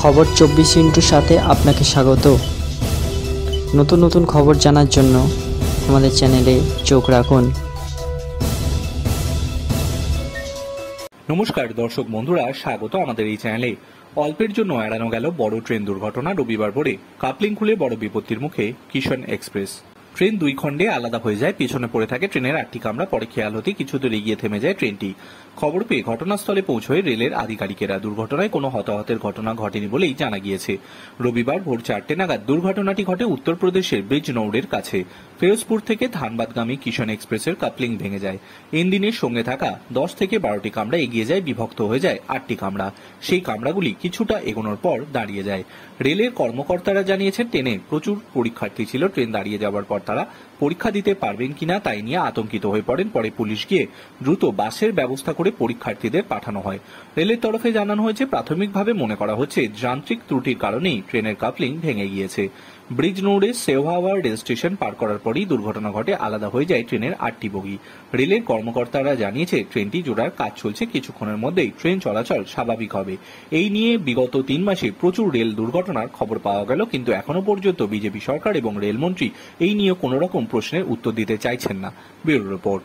খবর চব্বিশ ইন্টুর সাথে আপনাকে স্বাগত নতুন নতুন খবর জানার জন্য আমাদের চ্যানেলে চোখ রাখুন নমস্কার দর্শক বন্ধুরা স্বাগত আমাদের এই চ্যানেলে অল্পের জন্য এড়ানো গেল বড় ট্রেন দুর্ঘটনা রবিবার পরে কাপলিং খুলে বড় বিপত্তির মুখে কিষণ এক্সপ্রেস ট্রেন দুই খণ্ডে আলাদা হয়ে যায় পিছনে পড়ে থাকে ট্রেনের আটটি কামরা পরে খেয়াল হতে কিছু দূর এগিয়ে থেমে যায় ট্রেনটি খবর পেয়ে ঘটনাস্থলে পৌঁছয় রেলের আধিকারিকেরা দুর্ঘটনায় কোনো হতাহতের ঘটনা ঘটেনি বলেই জানা গিয়েছে রবিবার ভোর চারটে নাগাদ দুর্ঘটনাটি ঘটে উত্তরপ্রদেশের ব্রিজনৌড়ের কাছে ফেরোজপুর থেকে ধানবাদগামী কিষণ এক্সপ্রেসের কাপলিং ভেঙে যায় ইঞ্জিনের সঙ্গে থাকা দশ থেকে বারোটি কামরা এগিয়ে যায় বিভক্ত হয়ে যায় আটটি কামরা সেই কামরাগুলি কিছুটা এগোনোর পর দাঁড়িয়ে যায় রেলের কর্মকর্তারা জানিয়েছেন ট্রেনে প্রচুর পরীক্ষার্থী ছিল ট্রেন দাঁড়িয়ে যাওয়ার পর কর্মকর্তারা পরীক্ষা দিতে পারবেন কিনা তাই নিয়ে আতঙ্কিত হয়ে পড়েন পরে পুলিশ গিয়ে দ্রুত বাসের ব্যবস্থা করে পরীক্ষার্থীদের পাঠানো হয় রেলের তরফে জানানো হয়েছে প্রাথমিকভাবে মনে করা হচ্ছে যান্ত্রিক ত্রুটির কারণেই ট্রেনের কাপলিং ভেঙে গিয়েছে ব্রিজ নোড়ে সেওহাওয়ার রেল স্টেশন পার করার পরই দুর্ঘটনা ঘটে আলাদা হয়ে যায় ট্রেনের আটটি বগি রেলের কর্মকর্তারা জানিয়েছে ট্রেনটি জোড়ার কাজ চলছে কিছুক্ষণের মধ্যেই ট্রেন চলাচল স্বাভাবিক হবে এই নিয়ে বিগত তিন মাসে প্রচুর রেল দুর্ঘটনার খবর পাওয়া গেল কিন্তু এখনো পর্যন্ত বিজেপি সরকার এবং রেলমন্ত্রী এই নিয়ে কোনো রকম প্রশ্নের উত্তর দিতে চাইছেন না ব্যুরো রিপোর্ট